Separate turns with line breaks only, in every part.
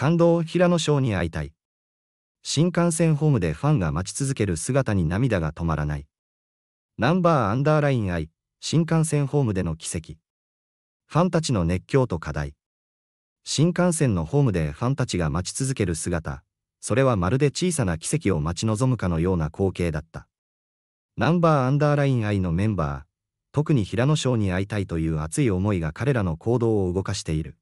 感動平野翔に会いたい。新幹線ホームでファンが待ち続ける姿に涙が止まらない。ナンバーアンダーライン愛、新幹線ホームでの奇跡。ファンたちの熱狂と課題。新幹線のホームでファンたちが待ち続ける姿、それはまるで小さな奇跡を待ち望むかのような光景だった。ナンバーアンダーライン愛のメンバー、特に平野翔に会いたいという熱い思いが彼らの行動を動かしている。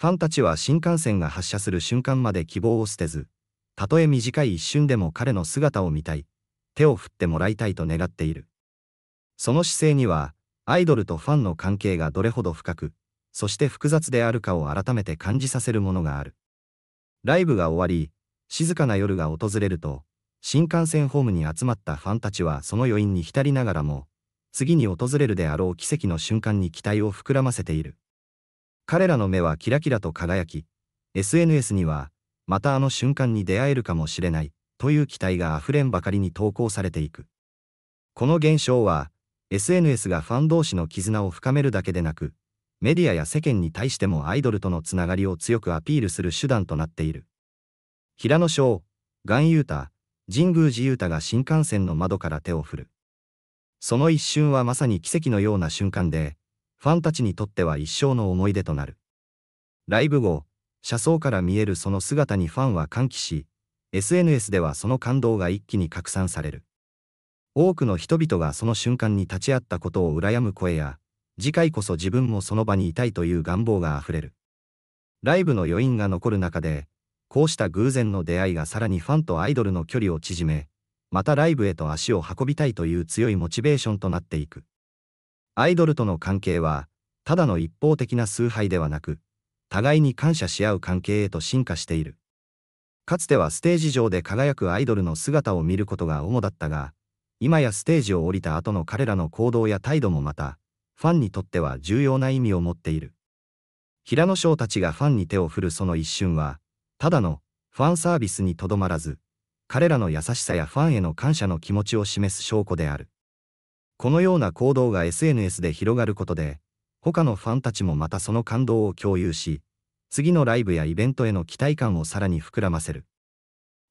ファンたちは新幹線が発車する瞬間まで希望を捨てず、たとえ短い一瞬でも彼の姿を見たい、手を振ってもらいたいと願っている。その姿勢には、アイドルとファンの関係がどれほど深く、そして複雑であるかを改めて感じさせるものがある。ライブが終わり、静かな夜が訪れると、新幹線ホームに集まったファンたちはその余韻に浸りながらも、次に訪れるであろう奇跡の瞬間に期待を膨らませている。彼らの目はキラキラと輝き、SNS には、またあの瞬間に出会えるかもしれない、という期待が溢れんばかりに投稿されていく。この現象は、SNS がファン同士の絆を深めるだけでなく、メディアや世間に対してもアイドルとのつながりを強くアピールする手段となっている。平野翔、岩優太、神宮寺優太が新幹線の窓から手を振る。その一瞬はまさに奇跡のような瞬間で、ファンたちにとっては一生の思い出となる。ライブ後、車窓から見えるその姿にファンは歓喜し、SNS ではその感動が一気に拡散される。多くの人々がその瞬間に立ち会ったことを羨む声や、次回こそ自分もその場にいたいという願望が溢れる。ライブの余韻が残る中で、こうした偶然の出会いがさらにファンとアイドルの距離を縮め、またライブへと足を運びたいという強いモチベーションとなっていく。アイドルとの関係は、ただの一方的な崇拝ではなく、互いに感謝し合う関係へと進化している。かつてはステージ上で輝くアイドルの姿を見ることが主だったが、今やステージを降りた後の彼らの行動や態度もまた、ファンにとっては重要な意味を持っている。平野翔たちがファンに手を振るその一瞬は、ただのファンサービスにとどまらず、彼らの優しさやファンへの感謝の気持ちを示す証拠である。このような行動が SNS で広がることで、他のファンたちもまたその感動を共有し、次のライブやイベントへの期待感をさらに膨らませる。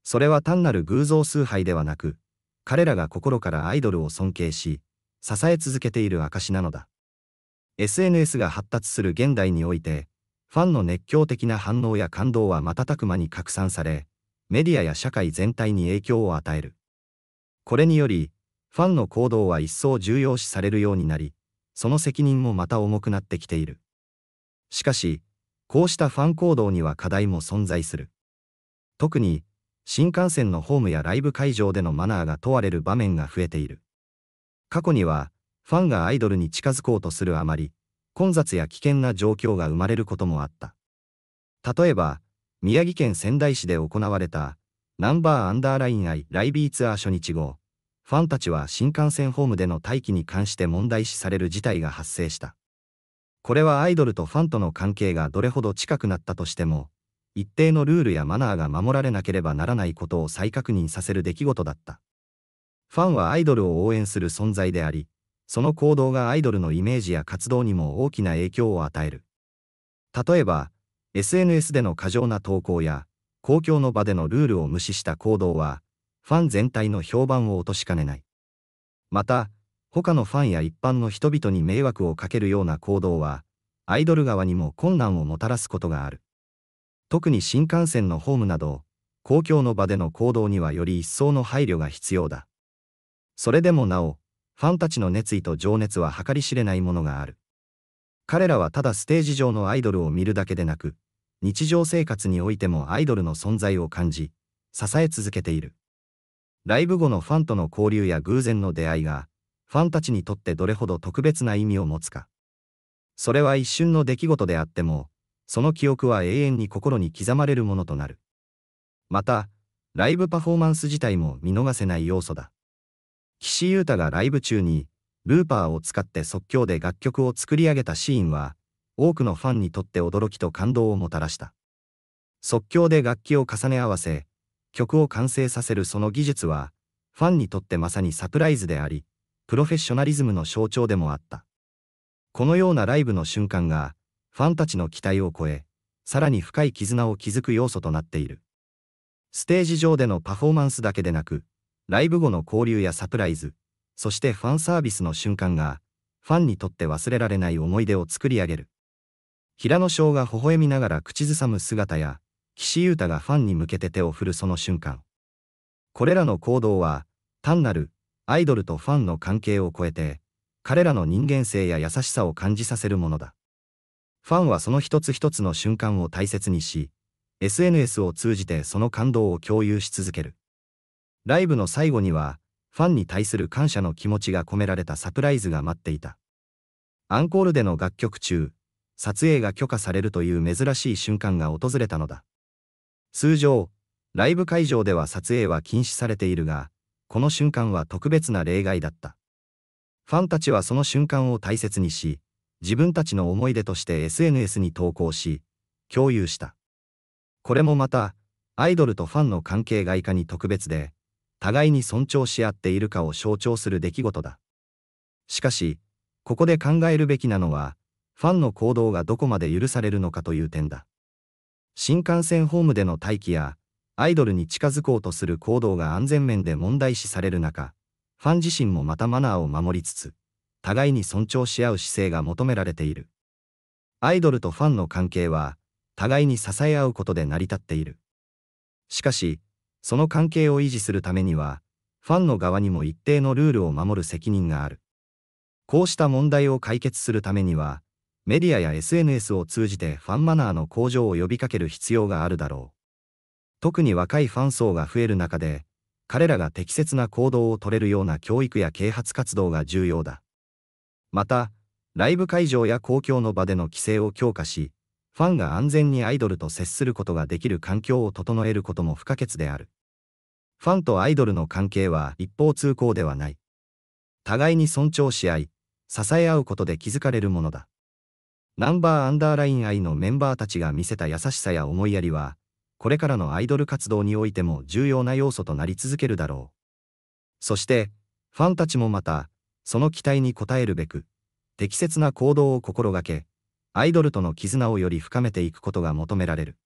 それは単なる偶像崇拝ではなく、彼らが心からアイドルを尊敬し、支え続けている証なのだ。SNS が発達する現代において、ファンの熱狂的な反応や感動は瞬く間に拡散され、メディアや社会全体に影響を与える。これにより、ファンの行動は一層重要視されるようになり、その責任もまた重くなってきている。しかし、こうしたファン行動には課題も存在する。特に、新幹線のホームやライブ会場でのマナーが問われる場面が増えている。過去には、ファンがアイドルに近づこうとするあまり、混雑や危険な状況が生まれることもあった。例えば、宮城県仙台市で行われた、ナンバーアンダーラインアイライビーツアー初日号。ファンたちは新幹線ホームでの待機に関して問題視される事態が発生した。これはアイドルとファンとの関係がどれほど近くなったとしても、一定のルールやマナーが守られなければならないことを再確認させる出来事だった。ファンはアイドルを応援する存在であり、その行動がアイドルのイメージや活動にも大きな影響を与える。例えば、SNS での過剰な投稿や、公共の場でのルールを無視した行動は、ファン全体の評判を落としかねない。また、他のファンや一般の人々に迷惑をかけるような行動は、アイドル側にも困難をもたらすことがある。特に新幹線のホームなど、公共の場での行動にはより一層の配慮が必要だ。それでもなお、ファンたちの熱意と情熱は計り知れないものがある。彼らはただステージ上のアイドルを見るだけでなく、日常生活においてもアイドルの存在を感じ、支え続けている。ライブ後のファンとの交流や偶然の出会いが、ファンたちにとってどれほど特別な意味を持つか。それは一瞬の出来事であっても、その記憶は永遠に心に刻まれるものとなる。また、ライブパフォーマンス自体も見逃せない要素だ。岸優太がライブ中に、ルーパーを使って即興で楽曲を作り上げたシーンは、多くのファンにとって驚きと感動をもたらした。即興で楽器を重ね合わせ、曲を完成させるその技術は、ファンにとってまさにサプライズであり、プロフェッショナリズムの象徴でもあった。このようなライブの瞬間が、ファンたちの期待を超え、さらに深い絆を築く要素となっている。ステージ上でのパフォーマンスだけでなく、ライブ後の交流やサプライズ、そしてファンサービスの瞬間が、ファンにとって忘れられない思い出を作り上げる。平野翔が微笑みながら口ずさむ姿や、岸優太がファンに向けて手を振るその瞬間。これらの行動は、単なるアイドルとファンの関係を超えて、彼らの人間性や優しさを感じさせるものだ。ファンはその一つ一つの瞬間を大切にし、SNS を通じてその感動を共有し続ける。ライブの最後には、ファンに対する感謝の気持ちが込められたサプライズが待っていた。アンコールでの楽曲中、撮影が許可されるという珍しい瞬間が訪れたのだ。通常、ライブ会場では撮影は禁止されているが、この瞬間は特別な例外だった。ファンたちはその瞬間を大切にし、自分たちの思い出として SNS に投稿し、共有した。これもまた、アイドルとファンの関係外科に特別で、互いに尊重し合っているかを象徴する出来事だ。しかし、ここで考えるべきなのは、ファンの行動がどこまで許されるのかという点だ。新幹線ホームでの待機や、アイドルに近づこうとする行動が安全面で問題視される中、ファン自身もまたマナーを守りつつ、互いに尊重し合う姿勢が求められている。アイドルとファンの関係は、互いに支え合うことで成り立っている。しかし、その関係を維持するためには、ファンの側にも一定のルールを守る責任がある。こうした問題を解決するためには、メディアや SNS を通じてファンマナーの向上を呼びかける必要があるだろう。特に若いファン層が増える中で、彼らが適切な行動をとれるような教育や啓発活動が重要だ。また、ライブ会場や公共の場での規制を強化し、ファンが安全にアイドルと接することができる環境を整えることも不可欠である。ファンとアイドルの関係は一方通行ではない。互いに尊重し合い、支え合うことで築かれるものだ。ナンバーアンダーライン愛のメンバーたちが見せた優しさや思いやりは、これからのアイドル活動においても重要な要素となり続けるだろう。そして、ファンたちもまた、その期待に応えるべく、適切な行動を心がけ、アイドルとの絆をより深めていくことが求められる。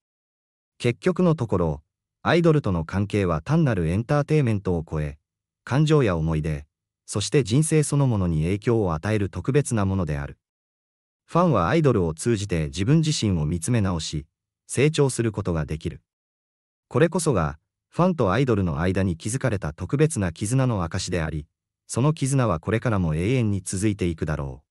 結局のところ、アイドルとの関係は単なるエンターテイメントを超え、感情や思い出、そして人生そのものに影響を与える特別なものである。ファンはアイドルを通じて自分自身を見つめ直し、成長することができる。これこそが、ファンとアイドルの間に築かれた特別な絆の証であり、その絆はこれからも永遠に続いていくだろう。